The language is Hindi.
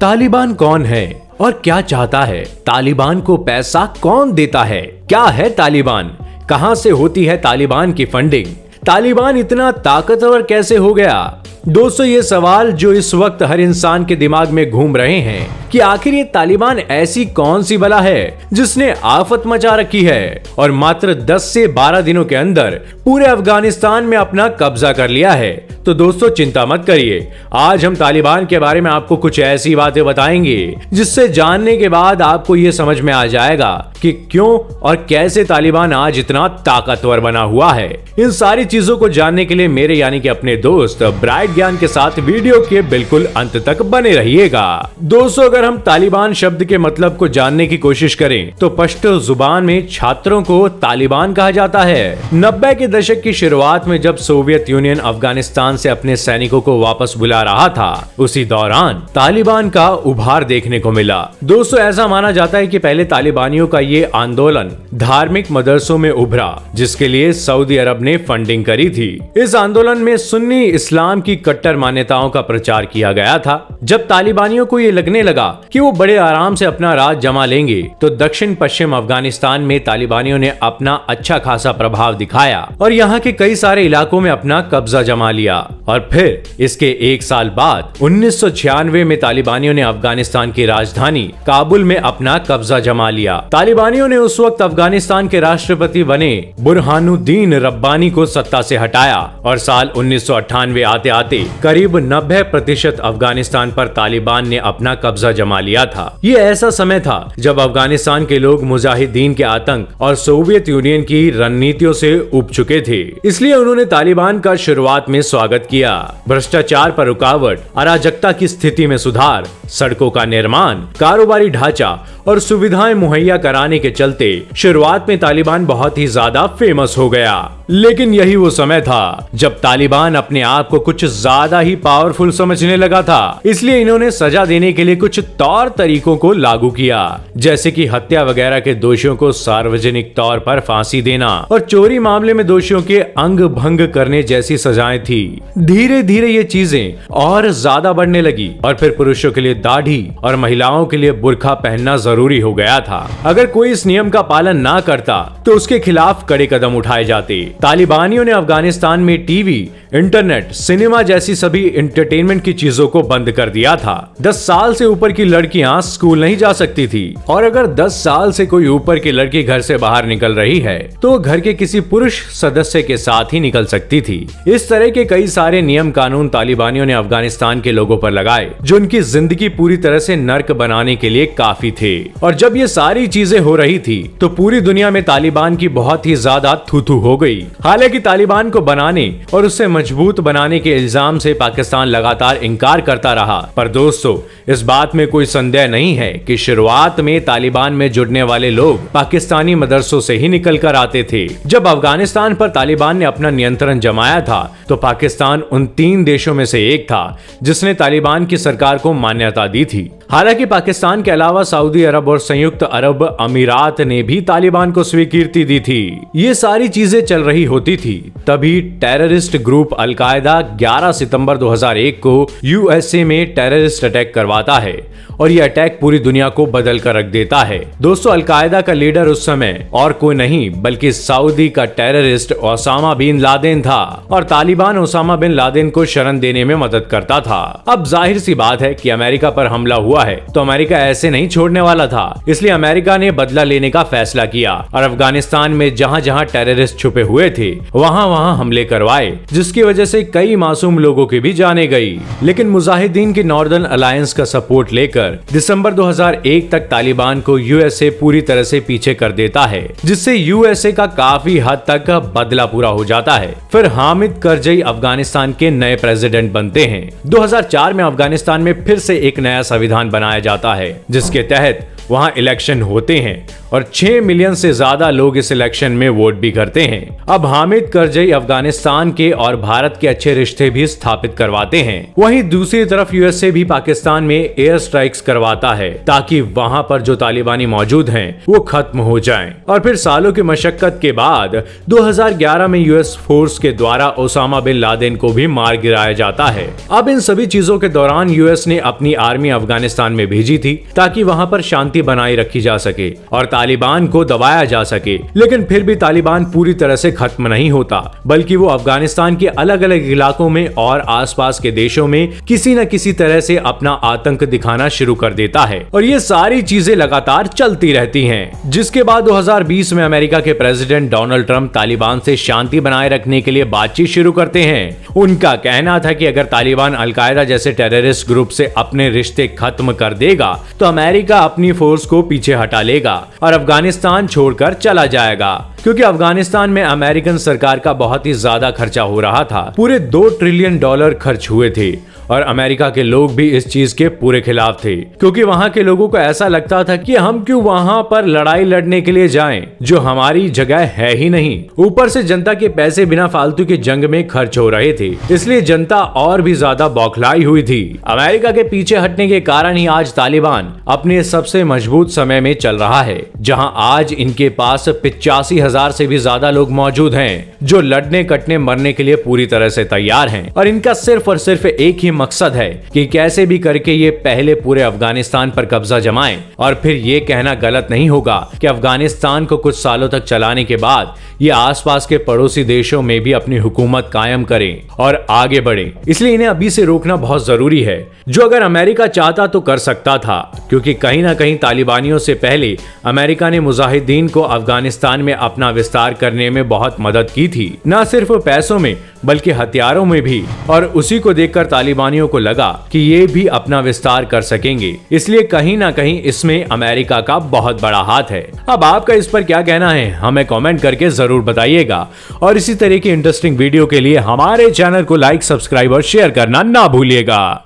तालिबान कौन है और क्या चाहता है तालिबान को पैसा कौन देता है क्या है तालिबान कहां से होती है तालिबान की फंडिंग तालिबान इतना ताकतवर कैसे हो गया दोस्तों ये सवाल जो इस वक्त हर इंसान के दिमाग में घूम रहे हैं कि आखिर ये तालिबान ऐसी कौन सी बला है जिसने आफत मचा रखी है और मात्र 10 से 12 दिनों के अंदर पूरे अफगानिस्तान में अपना कब्जा कर लिया है तो दोस्तों चिंता मत करिए आज हम तालिबान के बारे में आपको कुछ ऐसी बातें बताएंगे जिससे जानने के बाद आपको ये समझ में आ जाएगा कि क्यों और कैसे तालिबान आज इतना ताकतवर बना हुआ है इन सारी चीजों को जानने के लिए मेरे यानी कि अपने दोस्त ब्राइट ज्ञान के साथ वीडियो के बिल्कुल अंत तक बने रहिएगा दोस्तों अगर अगर हम तालिबान शब्द के मतलब को जानने की कोशिश करें तो पश्चो जुबान में छात्रों को तालिबान कहा जाता है नब्बे के दशक की शुरुआत में जब सोवियत यूनियन अफगानिस्तान से अपने सैनिकों को वापस बुला रहा था उसी दौरान तालिबान का उभार देखने को मिला दोस्तों ऐसा माना जाता है कि पहले तालिबानियों का ये आंदोलन धार्मिक मदरसों में उभरा जिसके लिए सऊदी अरब ने फंडिंग करी थी इस आंदोलन में सुन्नी इस्लाम की कट्टर मान्यताओं का प्रचार किया गया था जब तालिबानियों को ये लगने लगा कि वो बड़े आराम से अपना राज जमा लेंगे तो दक्षिण पश्चिम अफगानिस्तान में तालिबानियों ने अपना अच्छा खासा प्रभाव दिखाया और यहाँ के कई सारे इलाकों में अपना कब्जा जमा लिया और फिर इसके एक साल बाद उन्नीस में तालिबानियों ने अफगानिस्तान की राजधानी काबुल में अपना कब्जा जमा लिया तालिबानियों ने उस वक्त अफगानिस्तान के राष्ट्रपति बने बुरहानुद्दीन रब्बानी को सत्ता से हटाया और साल उन्नीस आते आते करीब नब्बे प्रतिशत अफगानिस्तान पर तालिबान ने अपना कब्जा जमा लिया था ये ऐसा समय था जब अफगानिस्तान के लोग मुजाहिदीन के आतंक और सोवियत यूनियन की रणनीतियों से उब चुके थे इसलिए उन्होंने तालिबान का शुरुआत में स्वागत किया भ्रष्टाचार पर रुकावट अराजकता की स्थिति में सुधार सड़कों का निर्माण कारोबारी ढांचा और सुविधाएं मुहैया कराने के चलते शुरुआत में तालिबान बहुत ही ज्यादा फेमस हो गया लेकिन यही वो समय था जब तालिबान अपने आप को कुछ ज्यादा ही पावरफुल समझने लगा था इसलिए इन्होंने सजा देने के लिए कुछ तौर तरीकों को लागू किया जैसे कि हत्या वगैरह के दोषियों को सार्वजनिक तौर पर फांसी देना और चोरी मामले में दोषियों के अंग भंग करने जैसी सजाएं थी धीरे धीरे ये चीजें और ज्यादा बढ़ने लगी और फिर पुरुषों के लिए दाढ़ी और महिलाओं के लिए बुरखा पहनना जरूरी हो गया था अगर कोई इस नियम का पालन ना करता तो उसके खिलाफ कड़े कदम उठाए जाते तालिबानियों ने अफगानिस्तान में टीवी इंटरनेट सिनेमा जैसी सभी इंटरटेनमेंट की चीजों को बंद कर दिया था दस साल से ऊपर की लड़कियां स्कूल नहीं जा सकती थी और अगर 10 साल से कोई ऊपर की लड़की घर से बाहर निकल रही है तो घर के किसी पुरुष सदस्य के साथ ही निकल सकती थी इस तरह के कई सारे नियम कानून तालिबानियों ने अफगानिस्तान के लोगों पर लगाए जो उनकी जिंदगी पूरी तरह से नर्क बनाने के लिए काफी थे और जब ये सारी चीजें हो रही थी तो पूरी दुनिया में तालिबान की बहुत ही ज्यादा थूथू हो गई हालांकि तालिबान को बनाने और उससे मजबूत बनाने के इल्जाम से पाकिस्तान लगातार इनकार करता रहा पर दोस्तों इस बात में कोई संदेह नहीं है कि शुरुआत में तालिबान में जुड़ने वाले लोग पाकिस्तानी मदरसों से ही निकल कर आते थे जब अफगानिस्तान पर तालिबान ने अपना नियंत्रण जमाया था तो पाकिस्तान उन तीन देशों में से एक था जिसने तालिबान की सरकार को मान्यता दी थी हालांकि पाकिस्तान के अलावा सऊदी अरब और संयुक्त अरब अमीरात ने भी तालिबान को स्वीकृति दी थी ये सारी चीजें चल रही होती थी तभी टेररिस्ट ग्रुप अलकायदा 11 सितंबर 2001 को यूएसए में टेररिस्ट अटैक करवाता है और ये अटैक पूरी दुनिया को बदल कर रख देता है दोस्तों अलकायदा का लीडर उस समय और कोई नहीं बल्कि सऊदी का टेररिस्ट ओसामा बिन लादेन था और तालिबान ओसामा बिन लादेन को शरण देने में मदद करता था अब जाहिर सी बात है कि अमेरिका पर हमला हुआ हुआ है तो अमेरिका ऐसे नहीं छोड़ने वाला था इसलिए अमेरिका ने बदला लेने का फैसला किया और अफगानिस्तान में जहाँ जहाँ टेररिस्ट छुपे हुए थे वहाँ वहाँ हमले करवाए जिसकी वजह ऐसी कई मासूम लोगों की भी जाने गयी लेकिन मुजाहिदीन के नॉर्दर्न अलायंस का सपोर्ट लेकर हजार एक तक तालिबान को ए पूरी तरह ऐसी पीछे कर देता है जिससे ए का काफी हद तक बदला पूरा हो जाता है फिर हामिद करजई अफगानिस्तान के नए प्रेसिडेंट बनते हैं 2004 में अफगानिस्तान में फिर से एक नया संविधान बनाया जाता है जिसके तहत वहाँ इलेक्शन होते हैं और 6 मिलियन से ज्यादा लोग इस इलेक्शन में वोट भी करते हैं अब हामिद करजई अफगानिस्तान के और भारत के अच्छे रिश्ते भी स्थापित करवाते हैं वहीं दूसरी तरफ यूएसए भी पाकिस्तान में एयर स्ट्राइक्स करवाता है ताकि वहाँ पर जो तालिबानी मौजूद है वो खत्म हो जाए और फिर सालों की मशक्कत के बाद 2011 में यूएस फोर्स के द्वारा ओसामा बिन लादेन को भी मार गिराया जाता है अब इन सभी चीजों के दौरान यूएस ने अपनी आर्मी अफगानिस्तान में भेजी थी ताकि वहाँ पर शांति बनाए रखी जा सके और तालिबान को दबाया जा सके लेकिन फिर भी तालिबान पूरी तरह से खत्म नहीं होता बल्कि वो अफगानिस्तान के अलग अलग इलाकों में और आसपास के देशों में किसी न किसी तरह से अपना आतंक दिखाना शुरू कर देता है और ये सारी चीजें लगातार चलती रहती हैं जिसके बाद 2020 में अमेरिका के प्रेसिडेंट डोनाल्ड ट्रंप तालिबान से शांति बनाए रखने के लिए बातचीत शुरू करते हैं उनका कहना था कि अगर तालिबान अलकायदा जैसे टेररिस्ट ग्रुप से अपने रिश्ते खत्म कर देगा तो अमेरिका अपनी फोर्स को पीछे हटा लेगा और अफगानिस्तान छोड़कर चला जाएगा क्योंकि अफगानिस्तान में अमेरिकन सरकार का बहुत ही ज्यादा खर्चा हो रहा था पूरे दो ट्रिलियन डॉलर खर्च हुए थे और अमेरिका के लोग भी इस चीज के पूरे खिलाफ थे क्योंकि वहाँ के लोगों को ऐसा लगता था कि हम क्यों वहाँ पर लड़ाई लड़ने के लिए जाएं जो हमारी जगह है ही नहीं ऊपर से जनता के पैसे बिना फालतू के जंग में खर्च हो रहे थे इसलिए जनता और भी ज्यादा बौखलाई हुई थी अमेरिका के पीछे हटने के कारण ही आज तालिबान अपने सबसे मजबूत समय में चल रहा है जहां आज इनके पास पिचासी हजार से भी ज्यादा लोग मौजूद हैं जो लड़ने कटने मरने के लिए पूरी तरह से तैयार हैं और इनका सिर्फ और सिर्फ एक ही मकसद है कि कैसे भी करके ये पहले पूरे अफगानिस्तान पर कब्जा जमाए और फिर ये कहना गलत नहीं होगा कि अफगानिस्तान को कुछ सालों तक चलाने के बाद ये आसपास के पड़ोसी देशों में भी अपनी हुकूमत कायम करें और आगे बढ़े इसलिए इन्हें अभी से रोकना बहुत जरूरी है जो अगर अमेरिका चाहता तो कर सकता था क्योंकि कहीं ना कहीं तालिबानियों से पहले अमेरिका अमेरिका ने मुजाहिदीन को अफगानिस्तान में अपना विस्तार करने में बहुत मदद की थी न सिर्फ पैसों में बल्कि हथियारों में भी और उसी को देखकर तालिबानियों को लगा कि ये भी अपना विस्तार कर सकेंगे इसलिए कहीं ना कहीं इसमें अमेरिका का बहुत बड़ा हाथ है अब आपका इस पर क्या कहना है हमें कमेंट करके जरूर बताइएगा और इसी तरह की इंटरेस्टिंग वीडियो के लिए हमारे चैनल को लाइक सब्सक्राइब और शेयर करना ना भूलिएगा